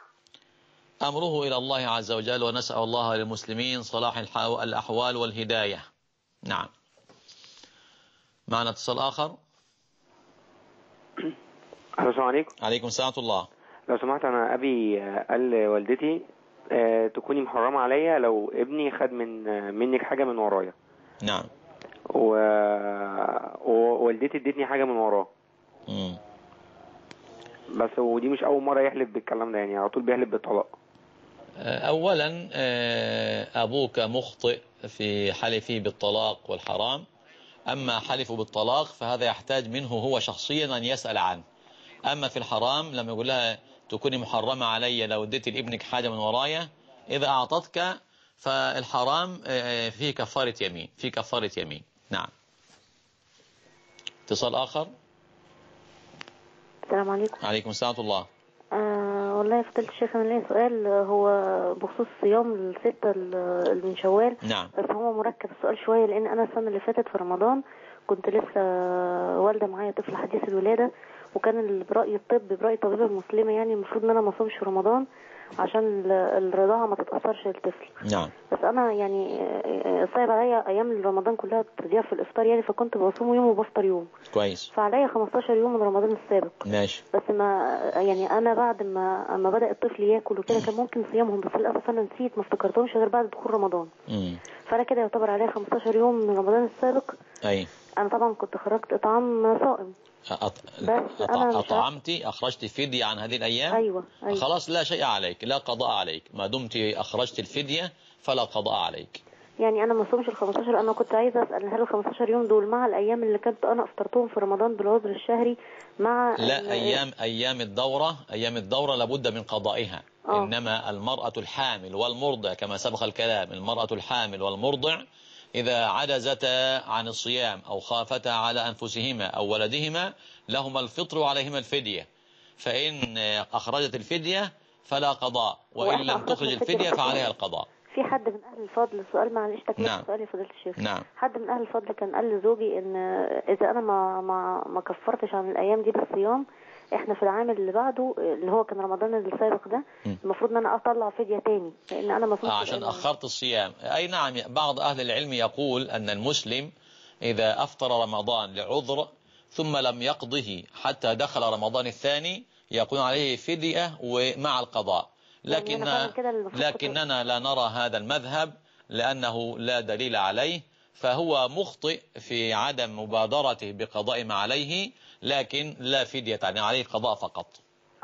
أمره إلى الله عز وجل ونسأل الله للمسلمين صلاح الأحوال والهداية نعم معنا اتصال آخر السلام عليكم عليكم السلام ورحمة الله لو سمحت أنا أبي قال آه، لوالدتي آه، تكوني محرمة عليا لو ابني خد من آه، منك حاجة من ورايا نعم و... ووالدتي ادتني حاجة من وراه مم. بس ودي مش أول مرة يحلف بالكلام ده يعني على طول بيحلف بالطلاق آه، أولا أبوك مخطئ في حلفه بالطلاق والحرام أما حلفه بالطلاق فهذا يحتاج منه هو شخصيا أن يسأل عنه أما في الحرام لما يقول لها تكوني محرمة علي لو اديتي لابنك حاجة من ورايا إذا أعطتك فالحرام آه، آه، فيه كفارة يمين في كفارة يمين نعم اتصال آخر السلام عليكم عليكم السلام ورحمة الله آه والله يا فضيلة الشيخ أنا ليا سؤال هو بخصوص صيام الستة اللي من شوال نعم بس هو مركب السؤال شوية لأن أنا السنة اللي فاتت في رمضان كنت لسه والدة معايا طفل حديث الولادة وكان برأي الطب برأي الطبيبة المسلمة يعني المفروض ان انا ما اصومش رمضان عشان الرضاعة ما تتأثرش للطفل نعم بس انا يعني صعب عليا ايام رمضان كلها تضيع في الافطار يعني فكنت بصوم يوم وبفطر يوم كويس فعليا 15 يوم من رمضان السابق ماشي بس ما يعني انا بعد ما اما بدا الطفل ياكل وكده كان ممكن صيامهم بس للاسف انا نسيت ما افتكرتهمش غير بعد دخول رمضان امم فانا كده يعتبر عليا 15 يوم من رمضان السابق ايوه انا طبعا كنت خرجت اطعام صائم أطعمتي أخرجت فدية عن هذه الأيام أيوة. أيوة. خلاص لا شيء عليك لا قضاء عليك ما دمت أخرجت الفدية فلا قضاء عليك يعني انا ما صومش ال 15 انا كنت عايزه اسال هل ال 15 يوم دول مع الايام اللي كنت انا افطرتهم في رمضان بالعذر الشهري مع لا ايام ايام الدوره ايام الدوره لابد من قضائها أوه. انما المراه الحامل والمرضع كما سبق الكلام المراه الحامل والمرضع إذا عجزتا عن الصيام أو خافتا على أنفسهما أو ولدهما لهما الفطر وعليهما الفدية فإن أخرجت الفدية فلا قضاء وإن لم تخرج الفدية فعليها القضاء في حد من أهل الفضل سؤال معلش تكلم نعم. سؤالي فضيلة الشيخ نعم. حد من أهل الفضل كان قال لزوجي إن إذا أنا ما ما ما كفرتش عن الأيام دي بالصيام احنا في العام اللي بعده اللي هو كان رمضان السابق ده المفروض ان انا اطلع فديه تاني لان انا مفروض آه عشان اخرت الصيام اي نعم بعض اهل العلم يقول ان المسلم اذا افطر رمضان لعذر ثم لم يقضه حتى دخل رمضان الثاني يكون عليه فدية ومع القضاء يعني لكن لكننا لا نرى هذا المذهب لأنه لا دليل عليه فهو مخطئ في عدم مبادرته بقضاء ما عليه لكن لا فدية يعني عليه قضاء فقط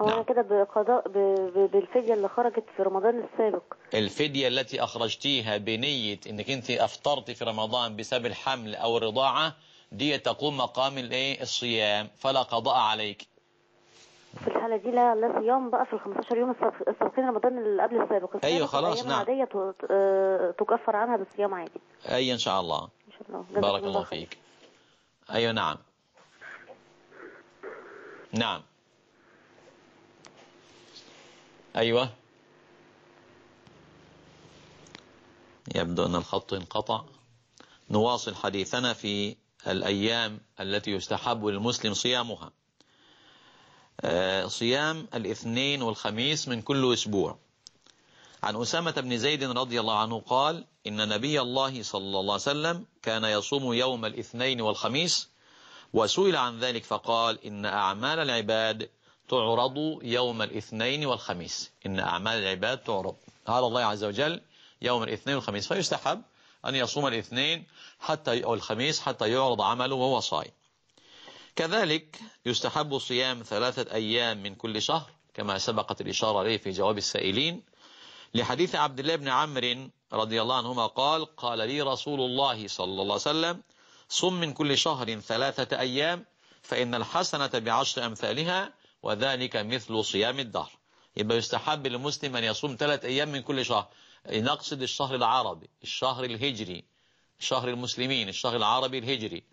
هو نعم. كده بقضاء ب... ب... بالفدية اللي خرجت في رمضان السابق الفدية التي أخرجتيها بنية أنك أنت أفطرتي في رمضان بسبب الحمل أو الرضاعة دي تقوم مقام الصيام فلا قضاء عليك في الحالة دي لا لا صيام بقى في ال 15 يوم السابقين رمضان اللي قبل السابق ايوه خلاص نعم عادية آه، تكفر عنها بالصيام عادي اي ان شاء الله ان شاء الله بارك الله فيك ايوه نعم نعم ايوه يبدو ان الخط انقطع نواصل حديثنا في الايام التي يستحب للمسلم صيامها آه، صيام الاثنين والخميس من كل أسبوع عن أسامة بن زيد رضي الله عنه قال إن نبي الله صلى الله عليه وسلم كان يصوم يوم الاثنين والخميس وسئل عن ذلك فقال إن أعمال العباد تعرض يوم الاثنين والخميس إن أعمال العباد تعرض على الله عز وجل يوم الاثنين والخميس فيستحب أن يصوم الاثنين حتى أو الخميس حتى يعرض عمله وهو صائم كذلك يستحب صيام ثلاثة أيام من كل شهر كما سبقت الإشارة إليه في جواب السائلين لحديث عبد الله بن عمرو رضي الله عنهما قال قال لي رسول الله صلى الله عليه وسلم صم من كل شهر ثلاثة أيام فإن الحسنة بعشر أمثالها وذلك مثل صيام الدهر يبقى يستحب للمسلم أن يصوم ثلاثة أيام من كل شهر نقصد الشهر العربي الشهر الهجري شهر المسلمين الشهر العربي الهجري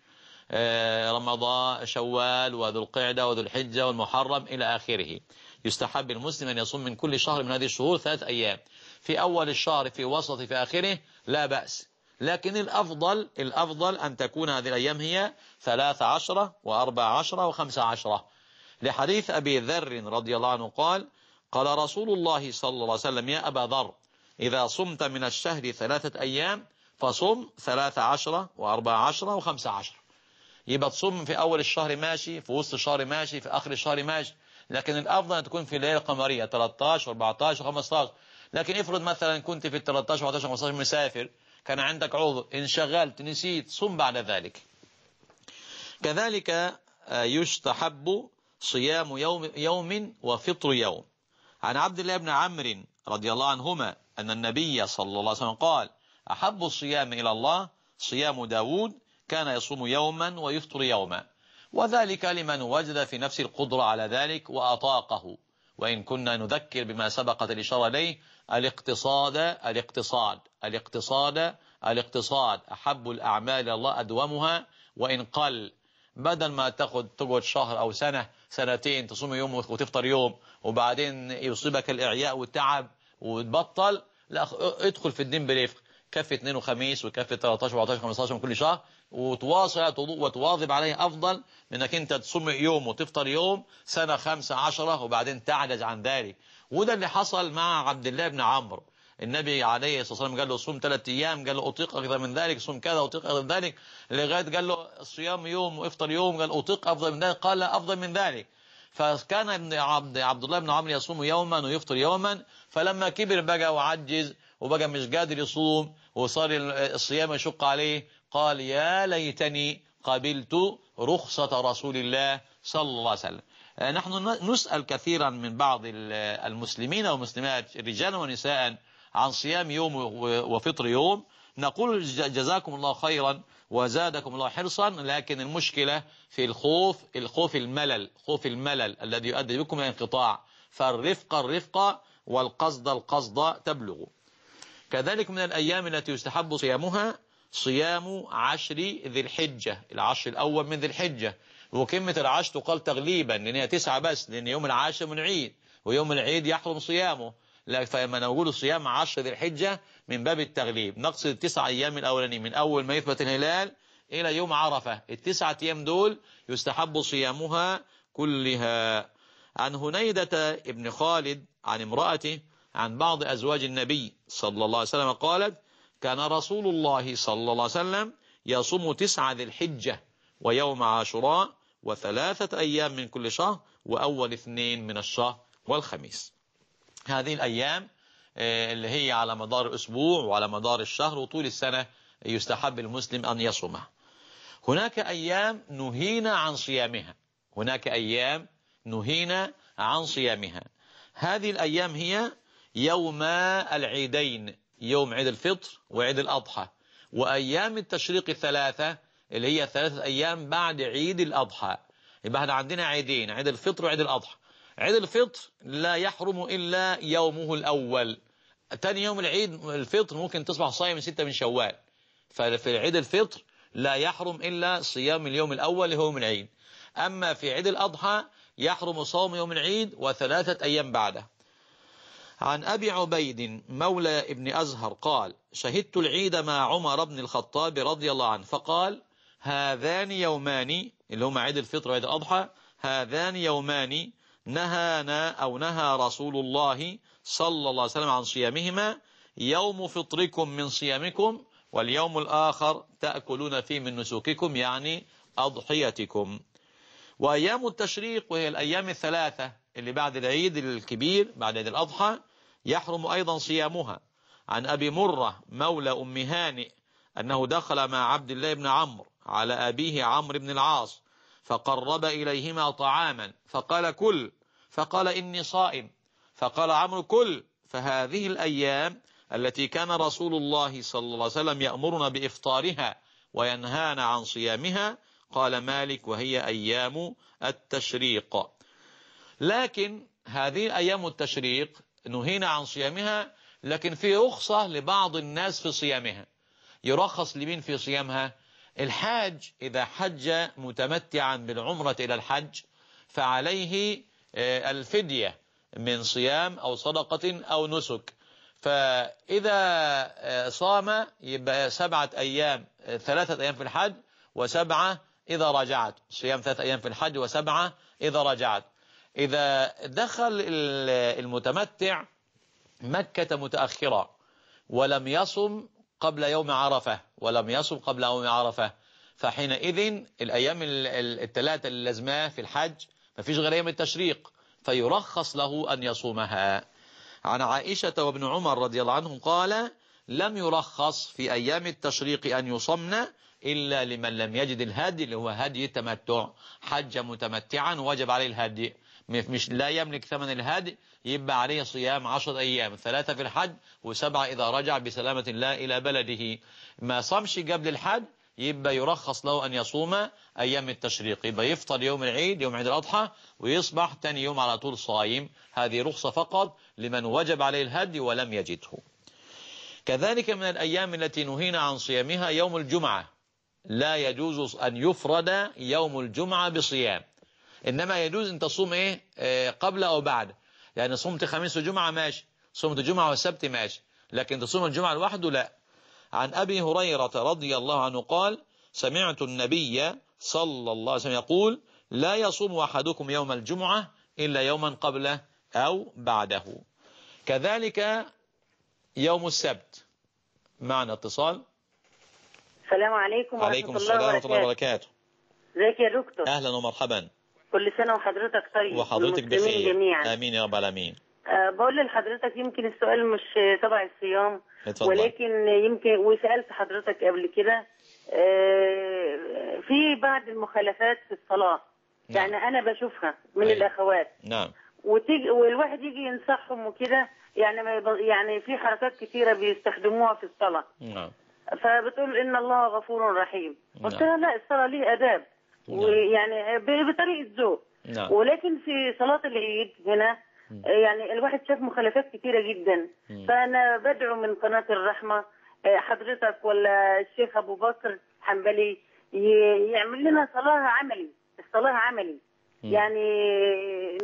آه، رمضان شوال وذو القعدة وذو الحجة والمحرم إلى آخره يستحب المسلم أن يصوم من كل شهر من هذه الشهور ثلاث أيام في أول الشهر في وسطه في آخره لا بأس لكن الأفضل الأفضل أن تكون هذه الأيام هي ثلاث عشرة وأربع عشرة وخمس عشرة لحديث أبي ذر رضي الله عنه قال قال رسول الله صلى الله عليه وسلم يا أبا ذر إذا صمت من الشهر ثلاثة أيام فصم ثلاث عشرة وأربع عشرة وخمس عشرة يبقى تصوم في أول الشهر ماشي في وسط الشهر ماشي في آخر الشهر ماشي لكن الأفضل أن تكون في الليلة القمرية 13 14 15 لكن افرض مثلا كنت في ال 13 14 15 مسافر كان عندك عذر انشغلت نسيت صم بعد ذلك كذلك آه، يستحب صيام يوم, يوم وفطر يوم عن عبد الله بن عمرو رضي الله عنهما أن النبي صلى الله عليه وسلم قال أحب الصيام إلى الله صيام داود كان يصوم يوما ويفطر يوما وذلك لمن وجد في نفسه القدرة على ذلك وأطاقه وإن كنا نذكر بما سبقت الإشارة إليه الاقتصاد الاقتصاد الاقتصاد الاقتصاد أحب الأعمال الله أدومها وإن قل بدل ما تاخذ تقعد شهر أو سنة سنتين تصوم يوم وتفطر يوم وبعدين يصيبك الإعياء والتعب وتبطل لا ادخل في الدين برفق كفة اثنين وخميس وكفة 13 و14 و15 كل شهر وتواصل وتواظب عليه أفضل من أنك أنت تصوم يوم وتفطر يوم سنة خمسة عشرة وبعدين تعجز عن ذلك وده اللي حصل مع عبد الله بن عمرو النبي عليه الصلاة والسلام قال له صوم ثلاثة أيام قال له أطيق أكثر من ذلك صوم كذا أطيق أكثر من ذلك لغاية قال له صيام يوم وافطر يوم قال أطيق أفضل من ذلك قال لا أفضل من ذلك فكان ابن عبد عبد الله بن عمرو يصوم يوما ويفطر يوما فلما كبر بقى وعجز وبقى مش قادر يصوم وصار الصيام يشق عليه قال يا ليتني قبلت رخصة رسول الله صلى الله عليه وسلم آه، نحن نسأل كثيرا من بعض المسلمين والمسلمات رجالا ونساء عن صيام يوم وفطر يوم نقول جزاكم الله خيرا وزادكم الله حرصا لكن المشكلة في الخوف الخوف الملل خوف الملل الذي يؤدي بكم إلى انقطاع فالرفق الرفق والقصد القصد تبلغ كذلك من الأيام التي يستحب صيامها صيام عشر ذي الحجة العشر الأول من ذي الحجة وكلمة العشر تقال تغليبا لأن هي تسعة بس لأن يوم العاشر من عيد ويوم العيد يحرم صيامه لا فلما نقول صيام عشر ذي الحجة من باب التغليب نقصد التسعة أيام الأولانية من أول ما يثبت الهلال إلى يوم عرفة التسعة أيام دول يستحب صيامها كلها عن هنيدة ابن خالد عن امرأته عن بعض أزواج النبي صلى الله عليه وسلم قالت كان رسول الله صلى الله عليه وسلم يصوم تسعة ذي الحجة ويوم عاشوراء وثلاثة أيام من كل شهر وأول اثنين من الشهر والخميس هذه الأيام آه، اللي هي على مدار الأسبوع وعلى مدار الشهر وطول السنة يستحب المسلم أن يصومها هناك أيام نهينا عن صيامها هناك أيام نهينا عن صيامها هذه الأيام هي يوم العيدين يوم عيد الفطر وعيد الأضحى وأيام التشريق الثلاثة اللي هي ثلاثة أيام بعد عيد الأضحى يبقى احنا عندنا عيدين عيد الفطر وعيد الأضحى عيد الفطر لا يحرم إلا يومه الأول تاني يوم العيد الفطر ممكن تصبح صايم ستة من شوال ففي عيد الفطر لا يحرم إلا صيام اليوم الأول اللي هو يوم العيد أما في عيد الأضحى يحرم صوم يوم العيد وثلاثة أيام بعده عن أبي عبيد مولى ابن أزهر قال شهدت العيد مع عمر بن الخطاب رضي الله عنه فقال هذان يومان اللي هما عيد الفطر وعيد الأضحى هذان يومان نهانا أو نهى رسول الله صلى الله عليه وسلم عن صيامهما يوم فطركم من صيامكم واليوم الآخر تأكلون فيه من نسوككم يعني أضحيتكم وأيام التشريق وهي الأيام الثلاثة اللي بعد العيد الكبير بعد عيد الأضحى يحرم أيضا صيامها عن أبي مرة مولى أم هانئ أنه دخل مع عبد الله بن عمرو على أبيه عمرو بن العاص فقرب إليهما طعاما فقال كل فقال إني صائم فقال عمرو كل فهذه الأيام التي كان رسول الله صلى الله عليه وسلم يأمرنا بإفطارها وينهانا عن صيامها قال مالك وهي أيام التشريق لكن هذه أيام التشريق نهينا عن صيامها لكن في رخصة لبعض الناس في صيامها يرخص لمين في صيامها الحاج إذا حج متمتعا بالعمرة إلى الحج فعليه آه، الفدية من صيام أو صدقة أو نسك فإذا آه، صام يبقى سبعة أيام آه، ثلاثة أيام في الحج وسبعة إذا رجعت صيام ثلاثة أيام في الحج وسبعة إذا رجعت إذا دخل المتمتع مكة متأخرة ولم يصم قبل يوم عرفة ولم يصم قبل يوم عرفة فحينئذ الأيام الثلاثة اللي لازماه في الحج ما فيش غير أيام التشريق فيرخص له أن يصومها عن عائشة وابن عمر رضي الله عنهم قال لم يرخص في أيام التشريق أن يصمن إلا لمن لم يجد الهدي اللي هو هدي التمتع حج متمتعا وجب عليه الهدي مش لا يملك ثمن الهدي يبقى عليه صيام عشر أيام ثلاثة في الحج وسبعة إذا رجع بسلامة الله إلى بلده ما صامش قبل الحج يبقى يرخص له أن يصوم أيام التشريق يبقى يفطر يوم العيد يوم عيد الأضحى ويصبح تاني يوم على طول صايم هذه رخصة فقط لمن وجب عليه الهدي ولم يجده كذلك من الأيام التي نهينا عن صيامها يوم الجمعة لا يجوز أن يفرد يوم الجمعة بصيام إنما يجوز أن تصوم إيه آه، قبل أو بعد يعني صمت خميس وجمعة ماشي صمت جمعة وسبت ماشي لكن تصوم الجمعة لوحده لا عن أبي هريرة رضي الله عنه قال سمعت النبي صلى الله عليه وسلم يقول لا يصوم أحدكم يوم الجمعة إلا يوما قبله أو بعده كذلك يوم السبت معنا اتصال السلام عليكم ورحمة السلام ورحمة الله وبركاته ازيك يا دكتور أهلا ومرحبا كل سنة وحضرتك طيب وحضرتك بخير جميعا آمين يا رب العالمين آه، بقول لحضرتك يمكن السؤال مش تبع الصيام اتفضل. ولكن يمكن وسألت حضرتك قبل كده آه، في بعض المخالفات في الصلاة نعم. يعني أنا بشوفها من أيه. الأخوات نعم وتيجي والواحد يجي ينصحهم وكده يعني ما يعني في حركات كثيرة بيستخدموها في الصلاة نعم فبتقول إن الله غفور رحيم قلت نعم. لها لا الصلاة ليه آداب نعم. ويعني بطريقه ذوق نعم. ولكن في صلاة العيد هنا يعني الواحد شاف مخالفات كثيرة جدا فأنا بدعو من قناة الرحمة آه، حضرتك ولا الشيخ أبو بكر حنبلي يعمل لنا صلاة عملي الصلاة عملي يعني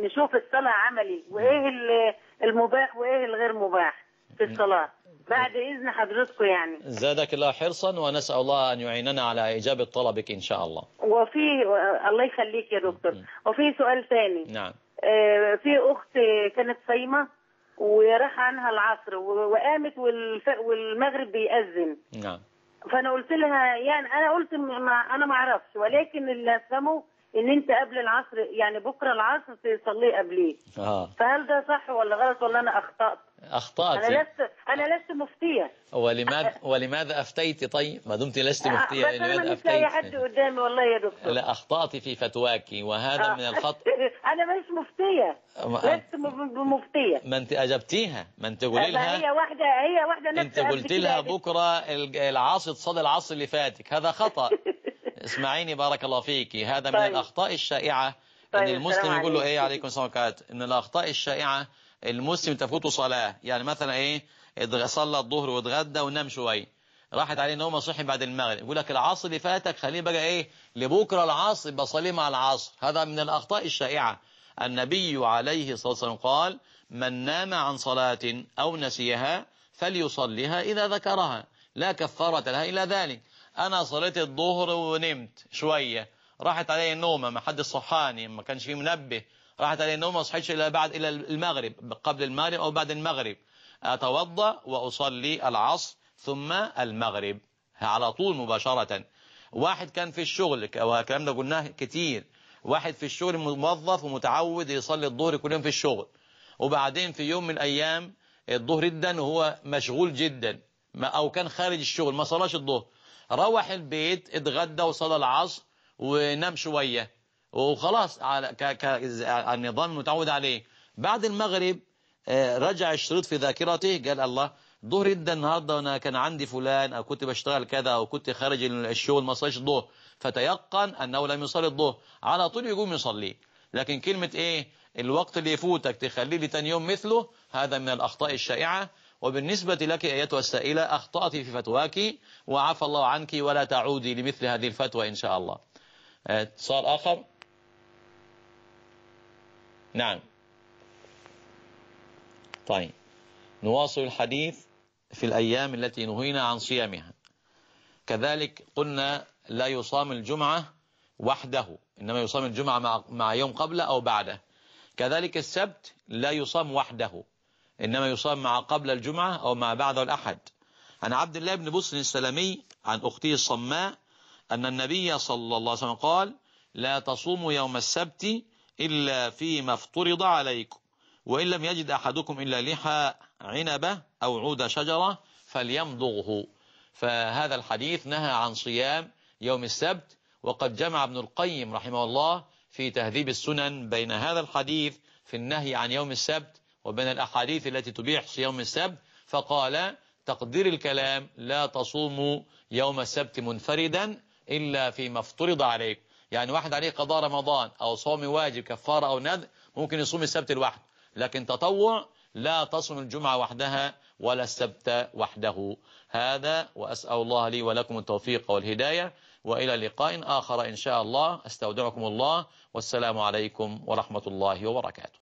نشوف الصلاة عملي وإيه المباح وإيه الغير مباح في الصلاة بعد إذن حضرتكم يعني زادك الله حرصا ونسأل الله أن يعيننا على إجابة طلبك إن شاء الله وفي الله يخليك يا دكتور وفي سؤال ثاني نعم آه، في أخت كانت صايمة وراح عنها العصر وقامت والمغرب بيأذن نعم فأنا قلت لها يعني أنا قلت ما أنا ما أعرفش ولكن اللي أفهمه ان انت قبل العصر يعني بكره العصر تصلي قبليه اه فهل ده صح ولا غلط ولا انا اخطات أخطأت أنا لست أنا لست مفتية ولماذا ولماذا أفتيت طيب؟ ما دمت لست آه، مفتية بس يعني لماذا أنا مش حد قدامي والله يا دكتور لا أخطأت في فتواك وهذا آه. من الخطأ أنا مش مفتية لست مفتية ما أنت أجبتيها ما أنت قولي طيب، لها هي واحدة هي واحدة نفسها أنت قلت لها بكرة العاصي تصاد العصر اللي فاتك هذا خطأ اسمعيني بارك الله فيك هذا طيب. من الأخطاء الشائعة طيب. إن المسلم يقول له إيه عليكم السلام إن الأخطاء الشائعة المسلم تفوته صلاة يعني مثلا ايه صلى الظهر واتغدى ونام شوية راحت عليه نومه صحي بعد المغرب يقول لك العصر اللي فاتك خليه بقى ايه لبكره العصر بصلي مع العصر هذا من الاخطاء الشائعه النبي عليه الصلاه والسلام قال من نام عن صلاه او نسيها فليصليها اذا ذكرها لا كفاره لها الا ذلك انا صليت الظهر ونمت شويه راحت علي النومه ما حد صحاني ما كانش فيه منبه راحت علي النوم ما صحيتش إلا بعد إلى المغرب قبل المغرب أو بعد المغرب أتوضأ وأصلي العصر ثم المغرب على طول مباشرة واحد كان في الشغل والكلام ده قلناه كتير واحد في الشغل موظف ومتعود يصلي الظهر كل يوم في الشغل وبعدين في يوم من الأيام الظهر جدا وهو مشغول جدا أو كان خارج الشغل ما صلاش الظهر روح البيت اتغدى وصلى العصر ونام شوية وخلاص على ك... ك... النظام متعود عليه بعد المغرب آه، رجع الشريط في ذاكرته قال الله ظهر ده النهارده وانا كان عندي فلان او كنت بشتغل كذا او كنت خارج الشغل ما صليش الظهر فتيقن انه لم يصلي الظهر على طول يقوم يصلي لكن كلمه ايه الوقت اللي يفوتك تخليه لي ثاني يوم مثله هذا من الاخطاء الشائعه وبالنسبة لك أيتها السائلة أخطأت في فتواك وعفى الله عنك ولا تعودي لمثل هذه الفتوى إن شاء الله آه، اتصال آخر نعم طيب نواصل الحديث في الأيام التي نهينا عن صيامها كذلك قلنا لا يصام الجمعة وحده إنما يصام الجمعة مع, يوم قبله أو بعده كذلك السبت لا يصام وحده إنما يصام مع قبل الجمعة أو مع بعد الأحد عن عبد الله بن بصر السلمي عن أخته الصماء أن النبي صلى الله عليه وسلم قال لا تصوموا يوم السبت إلا فيما افترض عليكم وإن لم يجد أحدكم إلا لحى عنبة أو عود شجرة فليمضغه فهذا الحديث نهى عن صيام يوم السبت وقد جمع ابن القيم رحمه الله في تهذيب السنن بين هذا الحديث في النهي عن يوم السبت وبين الأحاديث التي تبيح صيام السبت فقال تقدير الكلام لا تصوموا يوم السبت منفردا إلا فيما افترض عليكم يعني واحد عليه قضاء رمضان أو صوم واجب كفارة أو نذر ممكن يصوم السبت لوحده لكن تطوع لا تصوم الجمعة وحدها ولا السبت وحده هذا وأسأل الله لي ولكم التوفيق والهداية وإلى لقاء آخر إن شاء الله استودعكم الله والسلام عليكم ورحمة الله وبركاته